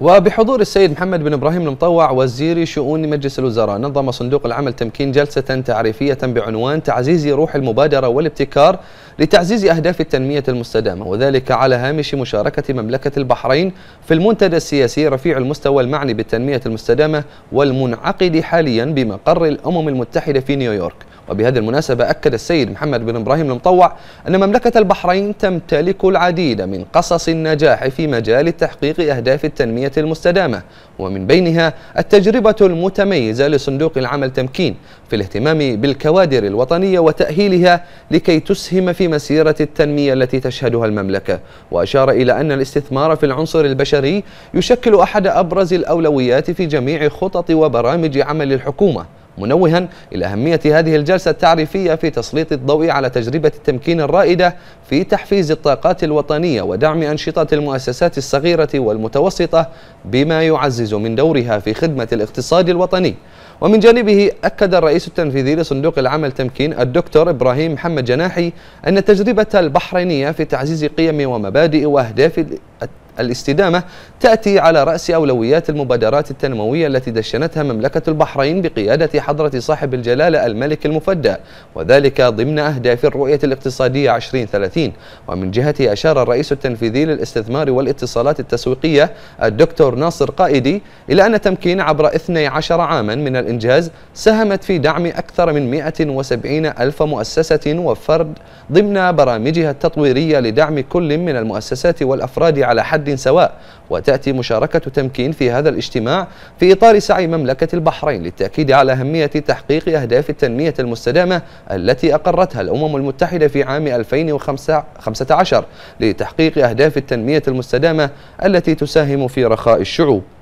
وبحضور السيد محمد بن ابراهيم المطوع وزير شؤون مجلس الوزراء نظم صندوق العمل تمكين جلسة تعريفية بعنوان تعزيز روح المبادرة والابتكار لتعزيز أهداف التنمية المستدامة وذلك على هامش مشاركة مملكة البحرين في المنتدى السياسي رفيع المستوى المعني بالتنمية المستدامة والمنعقد حاليا بمقر الأمم المتحدة في نيويورك وبهذه المناسبة أكد السيد محمد بن إبراهيم المطوع أن مملكة البحرين تمتلك العديد من قصص النجاح في مجال تحقيق أهداف التنمية المستدامة ومن بينها التجربة المتميزة لصندوق العمل تمكين في الاهتمام بالكوادر الوطنية وتأهيلها لكي تسهم في مسيرة التنمية التي تشهدها المملكة وأشار إلى أن الاستثمار في العنصر البشري يشكل أحد أبرز الأولويات في جميع خطط وبرامج عمل الحكومة منوها إلى أهمية هذه الجلسة التعريفية في تسليط الضوء على تجربة التمكين الرائدة في تحفيز الطاقات الوطنية ودعم أنشطة المؤسسات الصغيرة والمتوسطة بما يعزز من دورها في خدمة الاقتصاد الوطني ومن جانبه أكد الرئيس التنفيذي لصندوق العمل تمكين الدكتور إبراهيم محمد جناحي أن تجربة البحرينية في تعزيز قيم ومبادئ وأهداف الاستدامة تأتي على رأس أولويات المبادرات التنموية التي دشنتها مملكة البحرين بقيادة حضرة صاحب الجلالة الملك المفدى وذلك ضمن أهداف الرؤية الاقتصادية 2030 ومن جهته أشار الرئيس التنفيذي للاستثمار والاتصالات التسويقية الدكتور ناصر قائدي إلى أن تمكين عبر 12 عاما من الإنجاز ساهمت في دعم أكثر من 170 ألف مؤسسة وفرد ضمن برامجها التطويرية لدعم كل من المؤسسات والأفراد على حد سواء وتأتي مشاركة تمكين في هذا الاجتماع في إطار سعي مملكة البحرين للتأكيد على أهمية تحقيق أهداف التنمية المستدامة التي أقرتها الأمم المتحدة في عام 2015 لتحقيق أهداف التنمية المستدامة التي تساهم في رخاء الشعوب